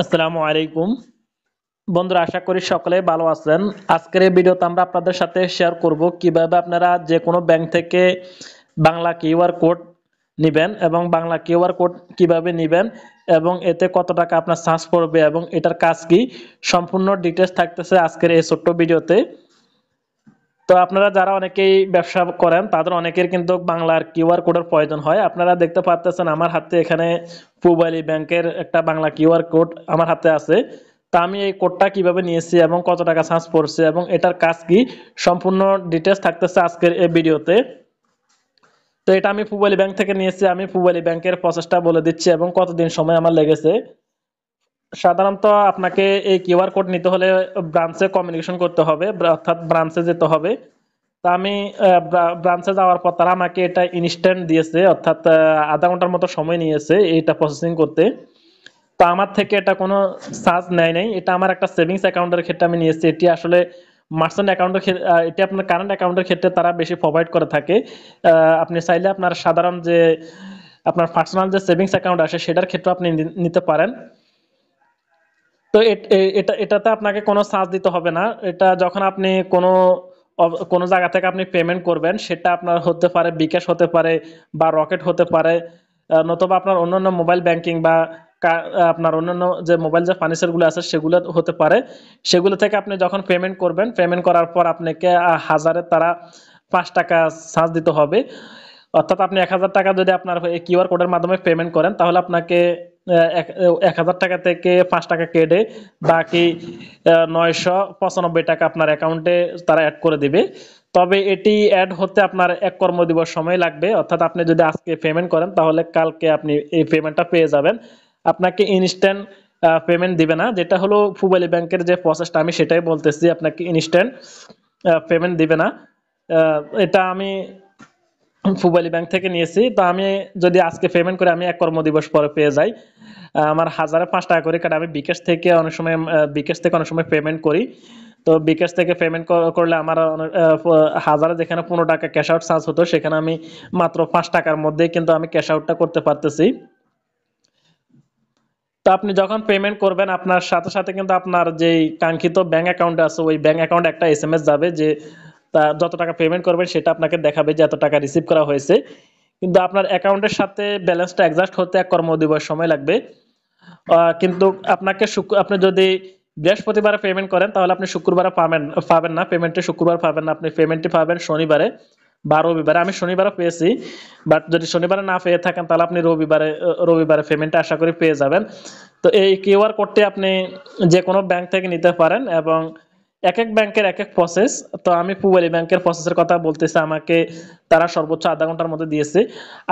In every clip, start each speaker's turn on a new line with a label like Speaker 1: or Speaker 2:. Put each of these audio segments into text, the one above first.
Speaker 1: আসসালামু আলাইকুম বন্ধুরা আশা করি সকলে ভালো আছেন আজকের এই ভিডিওতে আমরা আপনাদের সাথে শেয়ার করব কিভাবে আপনারা যে কোনো ব্যাংক থেকে বাংলা কিউআর কোড নেবেন এবং বাংলা কিউআর কোড কিভাবে নেবেন এবং এতে কত টাকা আপনার চার্জ পড়বে এবং এটার কাজ কি সম্পূর্ণ ডিটেলস থাকতেছে আজকের এই ছোট্ট ভিডিওতে তো আপনারা যারা অনেকেই ব্যবসা করেন তাদের অনেকের কিন্তু বাংলার কিউআর কোডের প্রয়োজন হয় আপনারা দেখতে পাচ্ছেন আমার হাতে এখানে পুবালি ব্যাংকের একটা বাংলা কিউআর কোড আমার হাতে আছে তা আমি এই কোডটা কিভাবে নিয়েছি এবং কত টাকা চার্জ পড়ছে এবং এটার কাজ কি সম্পূর্ণ ডিটেলস থাকতেছে আজকের এই ভিডিওতে তো এটা আমি পুবালি ব্যাংক থেকে নিয়েছি আমি পুবালি ব্যাংকের প্রসেসটা বলে দিচ্ছি এবং কতদিন সময় আমার লেগেছে সাধারণত আপনাকে এই কিউআর কোড নিতে হলে ব্রাঞ্চে কমিউনিকেশন করতে হবে অর্থাৎ ব্রাঞ্চে যেতে হবে তা আমি ব্রাঞ্চে যাওয়ার পর তারা আমাকে এটা ইনস্ট্যান্ট দিয়েছে অর্থাৎ আধা ঘন্টার মতো সময় নিয়েছে এটা প্রসেসিং করতে তো আমার থেকে এটা কোনো চার্জ নেয় নাই এটা আমার একটা সেভিংস অ্যাকাউন্টের ক্ষেত্রে আমি নিয়েছি এটি আসলে মার্সেন্ট অ্যাকাউন্টের ক্ষেত্রে এটি আপনার কারেন্ট অ্যাকাউন্টের ক্ষেত্রে তারা বেশি প্রোভাইড করে থাকে আপনি চাইলে আপনার সাধারণ যে আপনার পার্সোনাল যে সেভিংস অ্যাকাউন্ট আছে সেটার ক্ষেত্রে আপনি নিতে পারেন তো এটা এটাতে আপনাকে কোনো চার্জ দিতে হবে না এটা যখন আপনি কোনো কোনো জায়গা থেকে আপনি পেমেন্ট করবেন সেটা আপনার হতে পারে বিকাশ হতে পারে বা রকেট হতে পারে নতুবা আপনার অন্যান্য মোবাইল ব্যাংকিং বা আপনার অন্যান্য যে মোবাইল যে ফার্নিচারগুলো আছে সেগুলো হতে পারে সেগুলো থেকে আপনি যখন পেমেন্ট করবেন পেমেন্ট করার পর আপনাকে হাজারে তারা পাঁচ টাকা চার্জ দিতে হবে অর্থাৎ আপনি এক হাজার টাকা যদি আপনার কিউআর কোডের মাধ্যমে পেমেন্ট করেন তাহলে আপনাকে এক হাজার টাকা থেকে পাঁচ টাকা কেটে বাকি নয়শো পঁচানব্বই টাকা আপনার অ্যাকাউন্টে তারা অ্যাড করে দিবে তবে এটি অ্যাড হতে আপনার এক কর্ম দিবস সময় লাগবে অর্থাৎ আপনি যদি আজকে পেমেন্ট করেন তাহলে কালকে আপনি এই পেমেন্টটা পেয়ে যাবেন আপনাকে ইনস্ট্যান্ট পেমেন্ট দিবে না যেটা হলো ফুবালি ব্যাংকের যে প্রসেসটা আমি সেটাই বলতেছি আপনাকে ইনস্ট্যান্ট পেমেন্ট দিবে না এটা আমি ফুবালি ব্যাংক থেকে নিয়েছি তো আমি যদি আজকে পেমেন্ট করে আমি এক কর্মদিবস পরে পেয়ে যাই আমার হাজারে পাঁচ টাকা করে কারণ আমি বিকেশ থেকে অনেক সময় বিকেশ থেকে অনেক সময় পেমেন্ট করি তো বিকেশ থেকে পেমেন্ট করলে আমার হাজারে যেখানে পনেরো টাকা ক্যাশ আউট চার্জ হতো সেখানে আমি মাত্র পাঁচ টাকার মধ্যে কিন্তু আমি ক্যাশ আউটটা করতে পারতেছি তো আপনি যখন পেমেন্ট করবেন আপনার সাথে সাথে কিন্তু আপনার যেই কাঙ্ক্ষিত ব্যাংক অ্যাকাউন্ট আছে ওই ব্যাংক অ্যাকাউন্ট একটা এস যাবে যে তা যত টাকা পেমেন্ট করবেন সেটা আপনাকে দেখাবে যে এত টাকা রিসিভ করা হয়েছে কিন্তু আপনার অ্যাকাউন্টের সাথে ব্যালেন্সটা অ্যাডজাস্ট হতে এক কর্মদিবস সময় লাগবে কিন্তু আপনাকে আপনি যদি বৃহস্পতিবারে পেমেন্ট করেন তাহলে আপনি শুক্রবারে পাবেন পাবেন না পেমেন্টটি শুক্রবার পাবেন না আপনি পেমেন্টটি পাবেন শনিবারে বা রবিবারে আমি শনিবারও পেয়েছি বাট যদি শনিবারে না পেয়ে থাকেন তাহলে আপনি রবিবারে রবিবারে পেমেন্টটা আশা করি পেয়ে যাবেন তো এই কিউআর কোডটি আপনি যে কোনো ব্যাংক থেকে নিতে পারেন এবং এক এক ব্যাংকের এক এক প্রসেস তো আমি পুবালি ব্যাংকের প্রসেসের কথা বলতেছি আমাকে তারা সর্বোচ্চ আধা ঘন্টার মধ্যে দিয়েছে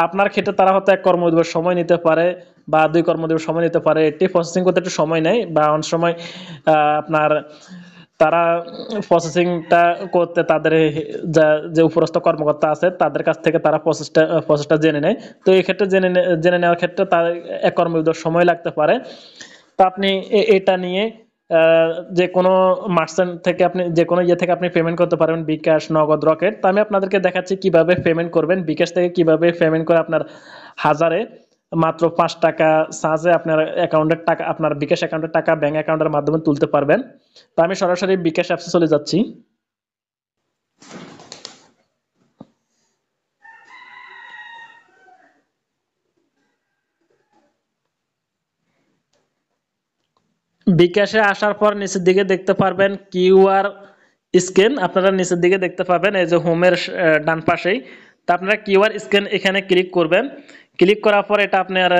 Speaker 1: আপনার ক্ষেত্রে তারা হয়তো এক কর্মদিবস সময় নিতে পারে বা দুই কর্মদিবস সময় নিতে পারে এটি প্রসেসিং করতে একটু সময় নেয় বা অনেক সময় আপনার তারা প্রসেসিংটা করতে তাদের যা যে উপরস্থ কর্মকর্তা আছে তাদের কাছ থেকে তারা প্রসেসটা প্রসেসটা জেনে নেয় তো এই ক্ষেত্রে জেনে জেনে নেওয়ার ক্ষেত্রে তার এক কর্মদিবস সময় লাগতে পারে তা আপনি এটা নিয়ে যে কোনো মার্সেন্ট থেকে আপনি যে কোনো ইয়ে থেকে আপনি পেমেন্ট করতে পারবেন বিকাশ নগদ রকেট তো আমি আপনাদেরকে দেখাচ্ছি কিভাবে পেমেন্ট করবেন বিকাশ থেকে কিভাবে পেমেন্ট করে আপনার হাজারে মাত্র পাঁচ টাকা সাজে আপনার অ্যাকাউন্টের টাকা আপনার বিকাশ অ্যাকাউন্টের টাকা ব্যাঙ্ক অ্যাকাউন্টের মাধ্যমে তুলতে পারবেন তো আমি সরাসরি বিকাশ অ্যাপসে চলে যাচ্ছি বিকাশে আসার পর নিচের দিকে দেখতে পারবেন কিউআর স্ক্যান আপনারা নিচের দিকে দেখতে পাবেন এই যে হোমের ডান পাশেই তা আপনারা কিউআর স্ক্যান এখানে ক্লিক করবেন ক্লিক করার পর এটা আপনার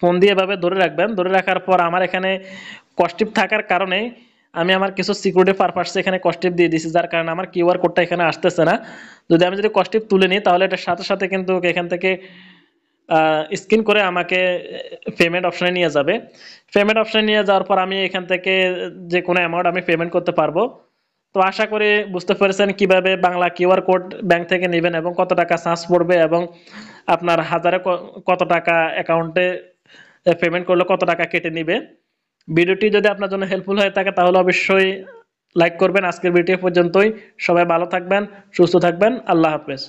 Speaker 1: ফোন দিয়ে এভাবে ধরে রাখবেন ধরে রাখার পর আমার এখানে কস্টিপ থাকার কারণে আমি আমার কিছু সিকিউরিটি পারপাসে এখানে কস্টিপ দিয়ে দিয়েছি যার কারণে আমার কিউআর কোডটা এখানে আসতেছে না যদি আমি যদি কস্টিপ তুলে নিই তাহলে এটার সাথে সাথে কিন্তু এখান থেকে স্ক্রিন করে আমাকে পেমেন্ট অপশানে নিয়ে যাবে পেমেন্ট অপশানে নিয়ে যাওয়ার পর আমি এখান থেকে যে কোনো অ্যামাউন্ট আমি পেমেন্ট করতে পারবো তো আশা করি বুঝতে পেরেছেন কিভাবে বাংলা কিউআর কোড ব্যাংক থেকে নেবেন এবং কত টাকা চার্জ পড়বে এবং আপনার হাজারে কত টাকা অ্যাকাউন্টে পেমেন্ট করলে কত টাকা কেটে নেবে ভিডিওটি যদি আপনার জন্য হেল্পফুল হয়ে থাকে তাহলে অবশ্যই লাইক করবেন আজকের ভিডিও পর্যন্তই সবাই ভালো থাকবেন সুস্থ থাকবেন আল্লাহ হাফেজ